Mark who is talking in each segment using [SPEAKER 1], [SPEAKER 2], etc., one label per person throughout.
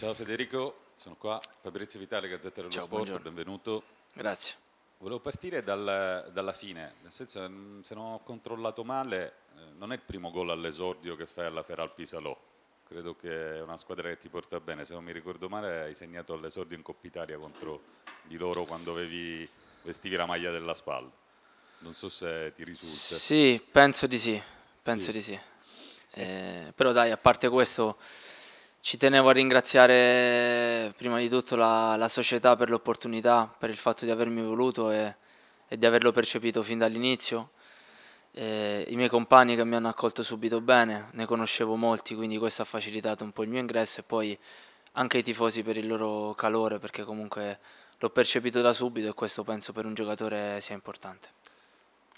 [SPEAKER 1] Ciao Federico, sono qua, Fabrizio Vitale, Gazzetta dello Ciao, Sport, buongiorno. benvenuto. Grazie. Volevo partire dal, dalla fine, nel senso mm, se non ho controllato male eh, non è il primo gol all'esordio che fai alla Feral Pisalò, credo che è una squadra che ti porta bene, se non mi ricordo male hai segnato all'esordio in Coppa Italia contro di loro quando avevi, vestivi la maglia della spalla, non so se ti risulta. Sì,
[SPEAKER 2] penso di sì, penso sì. di sì, eh, però dai a parte questo ci tenevo a ringraziare prima di tutto la, la società per l'opportunità, per il fatto di avermi voluto e, e di averlo percepito fin dall'inizio. Eh, I miei compagni che mi hanno accolto subito bene, ne conoscevo molti, quindi questo ha facilitato un po' il mio ingresso e poi anche i tifosi per il loro calore, perché comunque l'ho percepito da subito e questo penso per un giocatore sia importante.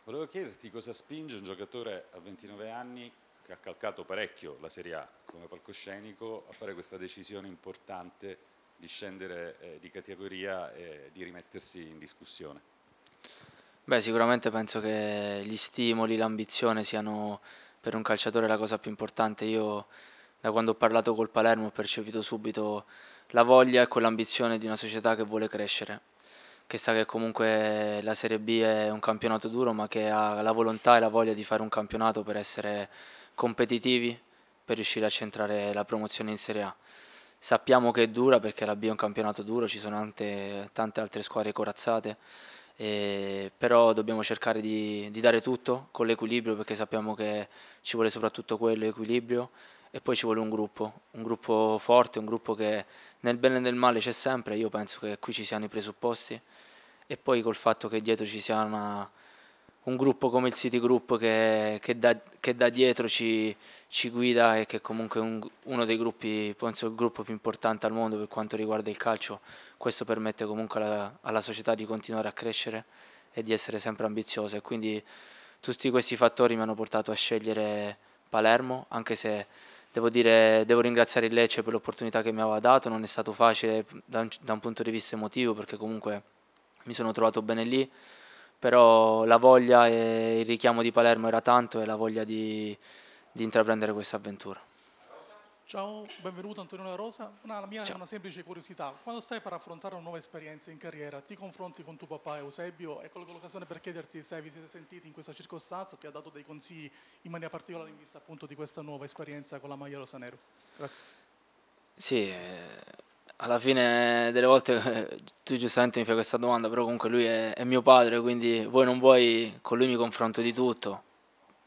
[SPEAKER 1] Volevo chiederti cosa spinge un giocatore a 29 anni che ha calcato parecchio la Serie A come palcoscenico, a fare questa decisione importante di scendere eh, di categoria e di rimettersi in discussione?
[SPEAKER 2] Beh, sicuramente penso che gli stimoli, l'ambizione siano per un calciatore la cosa più importante. Io da quando ho parlato col Palermo ho percepito subito la voglia e quell'ambizione di una società che vuole crescere, che sa che comunque la Serie B è un campionato duro, ma che ha la volontà e la voglia di fare un campionato per essere competitivi per riuscire a centrare la promozione in Serie A. Sappiamo che è dura perché la B è un campionato duro, ci sono tante, tante altre squadre corazzate, eh, però dobbiamo cercare di, di dare tutto con l'equilibrio perché sappiamo che ci vuole soprattutto quello, equilibrio e poi ci vuole un gruppo, un gruppo forte, un gruppo che nel bene e nel male c'è sempre, io penso che qui ci siano i presupposti e poi col fatto che dietro ci sia una un gruppo come il City Group che, che, da, che da, dietro ci, ci, guida e che è comunque un, uno dei gruppi, penso il gruppo più importante al mondo per quanto riguarda il calcio, questo permette comunque alla, alla società di continuare a crescere e di essere sempre ambiziosa e quindi tutti questi fattori mi hanno portato a scegliere Palermo, anche se devo, dire, devo ringraziare il Lecce per l'opportunità che mi aveva dato, non è stato facile da un, da un punto di vista emotivo perché comunque mi sono trovato bene lì però la voglia e il richiamo di Palermo era tanto e la voglia di, di intraprendere questa avventura.
[SPEAKER 1] Ciao, benvenuto Antonio La Rosa. Una, la mia Ciao. è una semplice curiosità. Quando stai per affrontare una nuova esperienza in carriera, ti confronti con tuo papà Eusebio e colgo l'occasione per chiederti se vi siete sentiti in questa circostanza, ti ha dato dei consigli in maniera particolare in vista appunto di questa nuova esperienza con la maglia rosa-nero. Grazie.
[SPEAKER 2] Sì, eh, alla fine delle volte tu giustamente mi fai questa domanda, però comunque lui è, è, mio padre, quindi voi non vuoi, con lui mi confronto di tutto,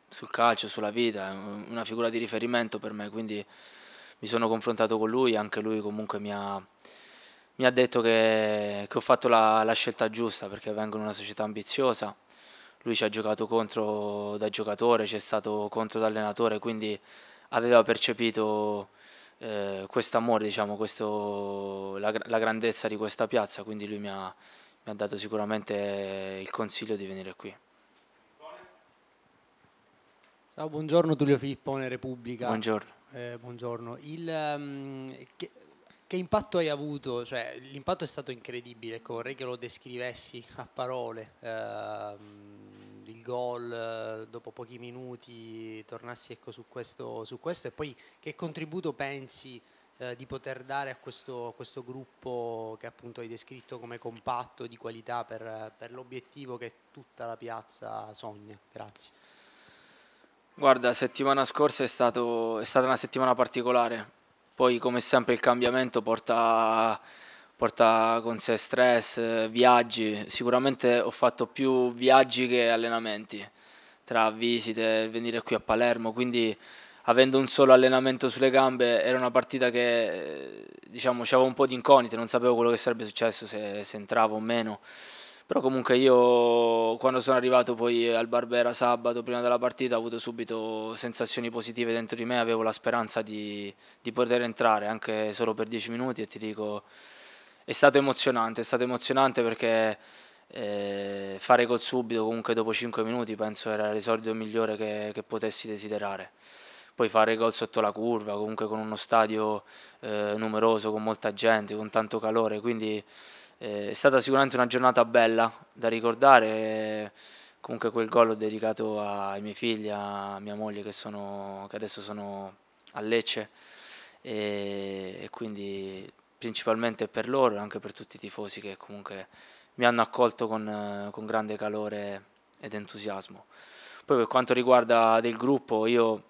[SPEAKER 2] sul calcio, sulla vita, è una figura di riferimento per me, quindi mi sono confrontato con lui, anche lui comunque mi ha, mi ha detto che, che, ho fatto la, la, scelta giusta perché vengo in una società ambiziosa, lui ci ha giocato contro da giocatore, ci è stato contro da allenatore, quindi aveva percepito eh, questo amore, diciamo, questo, la, la, grandezza di questa piazza, quindi lui mi ha, mi ha dato sicuramente il consiglio di venire qui. Ciao, buongiorno Tullio Filippone, Repubblica. Buongiorno. Eh, buongiorno. Il, um, che, che, impatto hai avuto? Cioè, l'impatto è stato incredibile, ecco, vorrei che lo descrivessi a parole. Ehm, il gol eh, dopo pochi minuti, tornassi ecco su, questo, su questo e poi che contributo pensi eh, di poter dare a questo, a questo, gruppo che appunto hai descritto come compatto di qualità per, per l'obiettivo che tutta la piazza sogna? Grazie. Guarda, settimana scorsa è, stato, è stata una settimana particolare, poi come sempre il cambiamento porta porta con sé stress, viaggi. Sicuramente ho fatto più viaggi che allenamenti, tra visite, venire qui a Palermo, quindi avendo un solo allenamento sulle gambe era una partita che eh, diciamo c'avevo un po' di incognite, non sapevo quello che sarebbe successo se, se entravo o meno. Però comunque io quando sono arrivato poi al Barbera sabato prima della partita ho avuto subito sensazioni positive dentro di me, avevo la speranza di, di poter entrare anche solo per dieci minuti e ti dico è stato emozionante, è stato emozionante perché eh, fare gol subito, comunque dopo 5 minuti, penso era l'esordio migliore che, che potessi desiderare. Poi fare gol sotto la curva, comunque con uno stadio eh, numeroso, con molta gente, con tanto calore, quindi eh, è stata sicuramente una giornata bella da ricordare. Comunque quel gol l'ho dedicato ai miei figli, a mia moglie che, sono, che adesso sono a Lecce e, e quindi principalmente per loro e anche per tutti i tifosi che comunque mi hanno accolto con, con grande calore ed entusiasmo. Poi per quanto riguarda del gruppo, io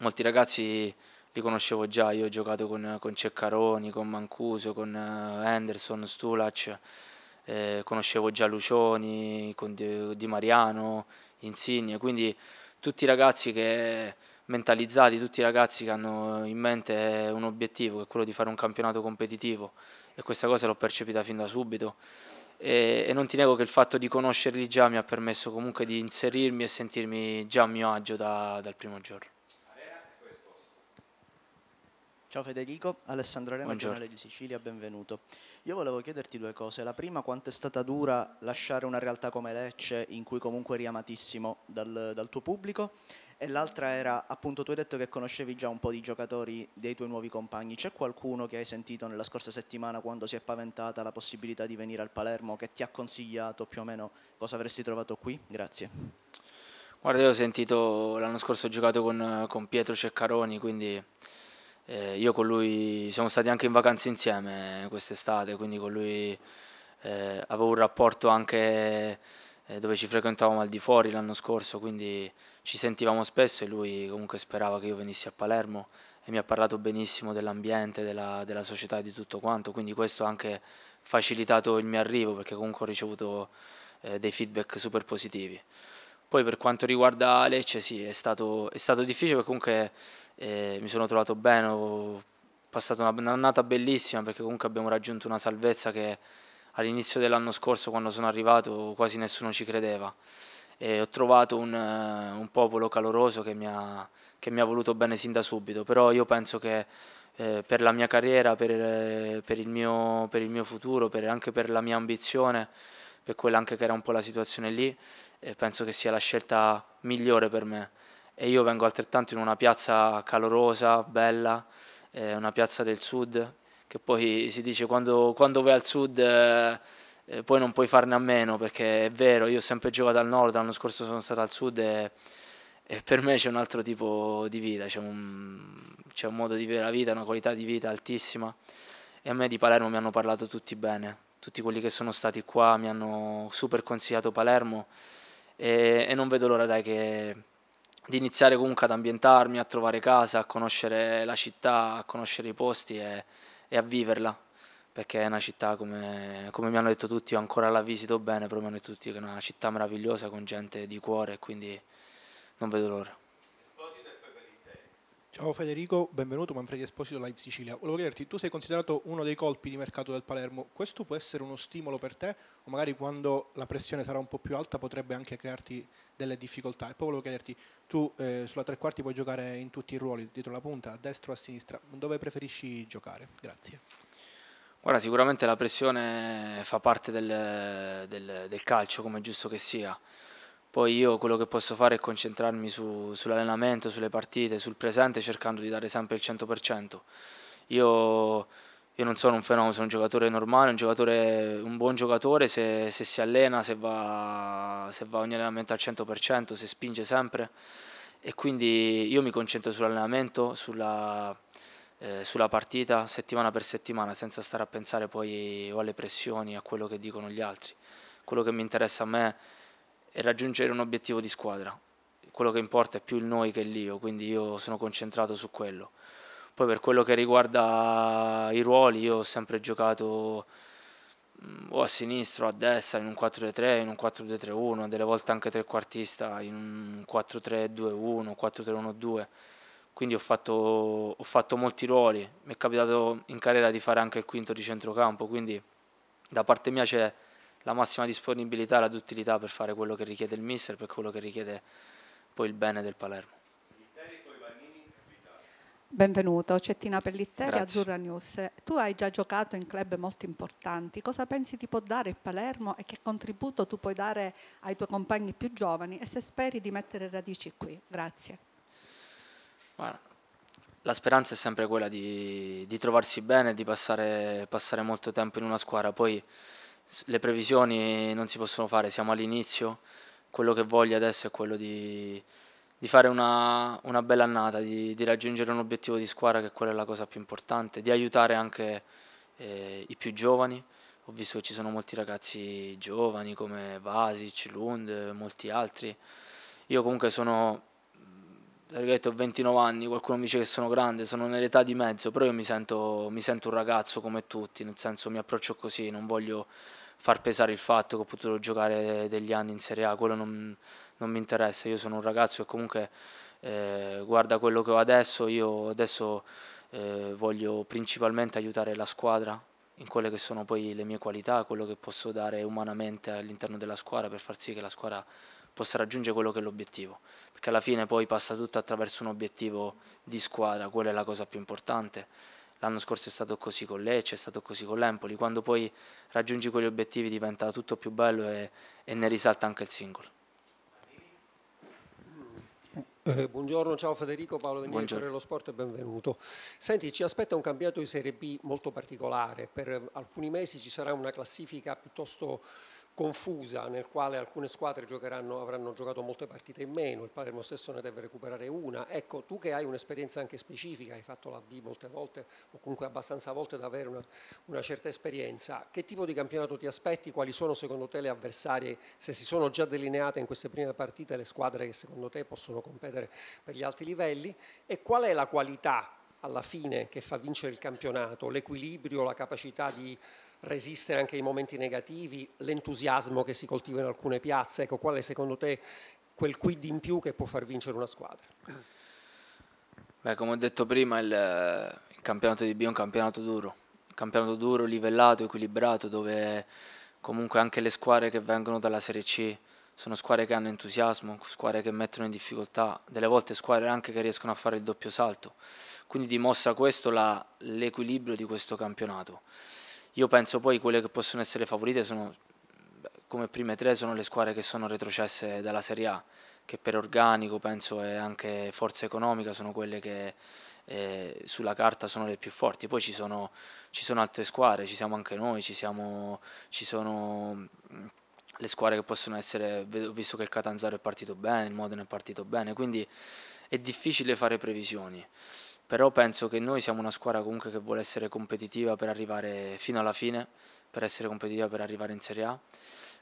[SPEAKER 2] molti ragazzi li conoscevo già, io ho giocato con, con Ceccaroni, con Mancuso, con Anderson, eh, Stulac, eh, conoscevo già Lucioni, con Di Mariano, Insigne, quindi tutti i ragazzi che mentalizzati tutti i ragazzi che hanno in mente un obiettivo, che è quello di fare un campionato competitivo e questa cosa l'ho percepita fin da subito e, e, non ti nego che il fatto di conoscerli già mi ha permesso comunque di inserirmi e sentirmi già a mio agio da, dal primo giorno. Ciao Federico, Alessandro Remo, Giornale di Sicilia, benvenuto. Io volevo chiederti due cose. La prima, quanto è stata dura lasciare una realtà come Lecce, in cui comunque eri amatissimo dal, dal tuo pubblico, e l'altra era, appunto, tu hai detto che conoscevi già un po' di giocatori dei tuoi nuovi compagni. C'è qualcuno che hai sentito nella scorsa settimana quando si è paventata la possibilità di venire al Palermo che ti ha consigliato più o meno cosa avresti trovato qui? Grazie. Guarda, io ho sentito l'anno scorso ho giocato con, con Pietro Ceccaroni, quindi eh, io con lui siamo stati anche in vacanza insieme quest'estate, quindi con lui eh, avevo un rapporto anche eh, dove ci frequentavamo al di fuori l'anno scorso, quindi ci sentivamo spesso e lui comunque sperava che io venissi a Palermo e mi ha parlato benissimo dell'ambiente, della, della società e di tutto quanto, quindi questo ha anche facilitato il mio arrivo perché comunque ho ricevuto eh, dei feedback super positivi. Poi per quanto riguarda Lecce sì, è stato, è stato difficile perché comunque eh, mi sono trovato bene, ho passato una, un'annata bellissima perché comunque abbiamo raggiunto una salvezza che all'inizio dell'anno scorso quando sono arrivato quasi nessuno ci credeva e ho trovato un, eh, un popolo caloroso che mi, ha, che mi, ha, voluto bene sin da subito, però io penso che eh, per la mia carriera, per, eh, per, il mio, per, il mio, futuro, per, anche per la mia ambizione, per quella anche che era un po' la situazione lì, eh, penso che sia la scelta migliore per me. E io vengo altrettanto in una piazza calorosa, bella, eh, una piazza del sud, che poi si dice quando, quando vai al sud eh, eh, poi non puoi farne a meno perché è vero, io ho sempre giocato al nord, l'anno scorso sono stato al sud e, e per me c'è un altro tipo di vita, c'è un, c'è un modo di vivere la vita, una qualità di vita altissima e a me di Palermo mi hanno parlato tutti bene, tutti quelli che sono stati qua mi hanno super consigliato Palermo e, e non vedo l'ora dai che di iniziare comunque ad ambientarmi, a trovare casa, a conoscere la città, a conoscere i posti e, e a viverla perché è una città, come, come, mi hanno detto tutti, io ancora la visito bene, però mi hanno detto tutti che è una città meravigliosa con gente di cuore, quindi non vedo l'ora.
[SPEAKER 1] Ciao Federico, benvenuto Manfredi Esposito Live Sicilia. Volevo chiederti, tu sei considerato uno dei colpi di mercato del Palermo, questo può essere uno stimolo per te o magari quando la pressione sarà un po' più alta potrebbe anche crearti delle difficoltà? E poi volevo chiederti, tu eh, sulla tre quarti puoi giocare in tutti i ruoli, dietro la punta, a destra o a sinistra, dove preferisci giocare? Grazie.
[SPEAKER 2] Ora sicuramente la pressione fa parte del, del, del calcio, come è giusto che sia. Poi io quello che posso fare è concentrarmi su, sull'allenamento, sulle partite, sul presente, cercando di dare sempre il 100%. Io, io non sono un fenomeno, sono un giocatore normale, un, giocatore, un buon giocatore se, se, si allena, se va, se va ogni allenamento al 100%, se spinge sempre. E quindi io mi concentro sull'allenamento, sulla eh, sulla partita settimana per settimana senza stare a pensare poi o alle pressioni, a quello che dicono gli altri. Quello che mi interessa a me è raggiungere un obiettivo di squadra. Quello che importa è più il noi che l'io, quindi io sono concentrato su quello. Poi per quello che riguarda i ruoli, io ho sempre giocato mm, o a sinistra o a destra in un 4-3-3, in un 4-2-3-1, delle volte anche trequartista in un 4-3-2-1, 4-3-1-2 quindi ho fatto, ho fatto molti ruoli, mi è capitato in carriera di fare anche il quinto di centrocampo, quindi da parte mia c'è la massima disponibilità e la duttilità per fare quello che richiede il mister, per quello che richiede poi il bene del Palermo.
[SPEAKER 1] Benvenuto, Cettina Pellitteri, Azzurra News. Tu hai già giocato in club molto importanti, cosa pensi ti può dare il Palermo e che contributo tu puoi dare ai tuoi compagni più giovani e se speri di mettere radici qui? Grazie.
[SPEAKER 2] Bueno, la speranza è sempre quella di, di trovarsi bene, di passare, passare, molto tempo in una squadra, poi le previsioni non si possono fare, siamo all'inizio, quello che voglio adesso è quello di, di fare una, una, bella annata, di, di, raggiungere un obiettivo di squadra che quella è la cosa più importante, di aiutare anche eh, i più giovani, ho visto che ci sono molti ragazzi giovani come Vasic, Lund, molti altri, io comunque sono ho 29 anni, qualcuno mi dice che sono grande, sono nell'età di mezzo, però io mi sento, mi sento un ragazzo come tutti, nel senso mi approccio così, non voglio far pesare il fatto che ho potuto giocare degli anni in Serie A, quello non, non mi interessa, io sono un ragazzo che comunque eh, guarda quello che ho adesso, io adesso eh, voglio principalmente aiutare la squadra in quelle che sono poi le mie qualità, quello che posso dare umanamente all'interno della squadra per far sì che la squadra possa raggiungere quello che è l'obiettivo, perché alla fine poi passa tutto attraverso un obiettivo di squadra, quella è la cosa più importante. L'anno scorso è stato così con Lecce, è stato così con l'Empoli, quando poi raggiungi quegli obiettivi diventa tutto più bello e, e ne risalta anche il singolo.
[SPEAKER 1] Eh, buongiorno, ciao Federico, Paolo Venini, Corriere dello Sport e benvenuto. Senti, ci aspetta un cambiato di Serie B molto particolare, per alcuni mesi ci sarà una classifica piuttosto confusa nel quale alcune squadre avranno giocato molte partite in meno, il Palermo stesso ne deve recuperare una. Ecco, tu che hai un'esperienza anche specifica, hai fatto la B molte volte o comunque abbastanza volte da avere una, una, certa esperienza, che tipo di campionato ti aspetti? Quali sono secondo te le avversarie, se si sono già delineate in queste prime partite, le squadre che secondo te possono competere per gli alti livelli? E qual è la qualità alla fine che fa vincere il campionato? L'equilibrio, la capacità di resistere anche ai momenti negativi, l'entusiasmo che si coltiva in alcune piazze, ecco quale secondo te quel quid in più che può far vincere una squadra?
[SPEAKER 2] Beh, come ho detto prima, il, il campionato di B è un campionato duro, un campionato duro, livellato, equilibrato, dove comunque anche le squadre che vengono dalla Serie C sono squadre che hanno entusiasmo, squadre che mettono in difficoltà, delle volte squadre anche che riescono a fare il doppio salto. Quindi dimostra questo l'equilibrio di questo campionato. Io penso poi quelle che possono essere favorite sono, come prime tre, sono le squadre che sono retrocesse dalla Serie A, che per organico penso e anche forza economica sono quelle che eh, sulla carta sono le più forti. Poi ci sono, ci sono altre squadre, ci siamo anche noi, ci, siamo, ci sono le squadre che possono essere, ho visto che il Catanzaro è partito bene, il Modena è partito bene, quindi è difficile fare previsioni però penso che noi siamo una squadra comunque che vuole essere competitiva per arrivare fino alla fine, per essere competitiva per arrivare in Serie A,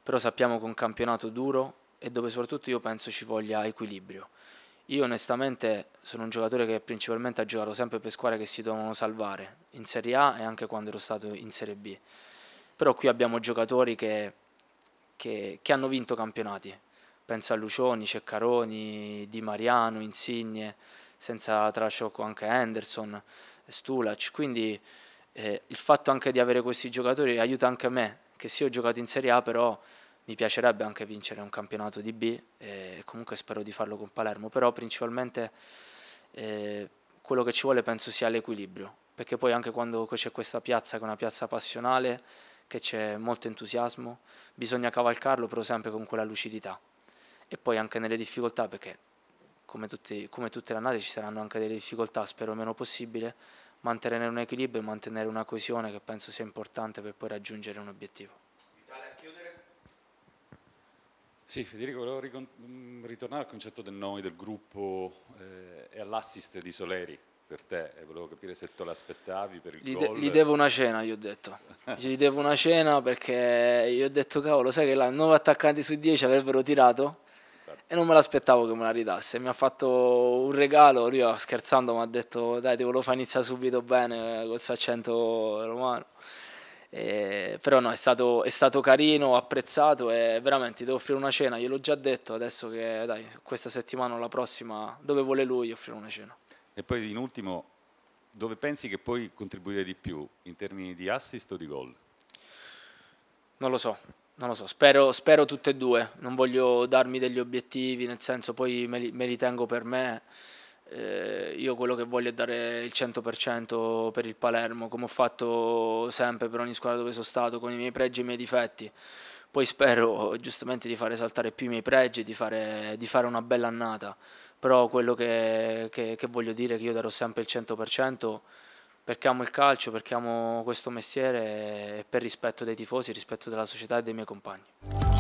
[SPEAKER 2] però sappiamo che è un campionato duro e dove soprattutto io penso ci voglia equilibrio. Io onestamente sono un giocatore che principalmente ha giocato sempre per squadre che si dovevano salvare in Serie A e anche quando ero stato in Serie B. Però qui abbiamo giocatori che, che, che hanno vinto campionati. Penso a Lucioni, Ceccaroni, Di Mariano, Insigne senza Trasciocco anche Anderson, Stulac, quindi eh, il fatto anche di avere questi giocatori aiuta anche me, che sì ho giocato in Serie A però mi piacerebbe anche vincere un campionato di B e comunque spero di farlo con Palermo, però principalmente eh, quello che ci vuole penso sia l'equilibrio, perché poi anche quando c'è questa piazza che è una piazza passionale, che c'è molto entusiasmo, bisogna cavalcarlo però sempre con quella lucidità e poi anche nelle difficoltà perché come, tutti, come tutte le annate ci saranno anche delle difficoltà, spero il meno possibile, mantenere un equilibrio e mantenere una coesione che penso sia importante per poi raggiungere un obiettivo. Sì, Federico,
[SPEAKER 1] volevo mm, ritornare al concetto del noi, del gruppo eh, e all'assist di Soleri per te e volevo capire se te l'aspettavi per il gli, de gli devo una cena,
[SPEAKER 2] gli ho detto. gli devo una cena perché gli ho detto cavolo, sai che là 9 attaccanti su 10 avrebbero tirato e non me l'aspettavo che me la ridasse. Mi ha fatto un regalo, lui scherzando mi ha detto dai ti volevo far iniziare subito bene eh, col suo accento romano. Eh, però no, è stato, è stato, carino, apprezzato e veramente ti devo offrire una cena, gliel'ho già detto adesso che dai, questa settimana o la prossima, dove vuole lui, offrire una cena. E poi
[SPEAKER 1] in ultimo, dove pensi che puoi contribuire di più in termini di assist o di gol?
[SPEAKER 2] Non lo so, non lo so, spero, spero tutte e due, non voglio darmi degli obiettivi, nel senso poi me li, me li tengo per me. Eh, io quello che voglio è dare il 100% per il Palermo, come ho fatto sempre per ogni squadra dove sono stato, con i miei pregi e i miei difetti. Poi spero giustamente di fare saltare più i miei pregi, di di fare una bella annata, però quello che, che, che voglio dire è che io darò sempre il 100% perché amo il calcio, perché amo questo mestiere e eh, per rispetto dei tifosi, rispetto della società e dei miei compagni.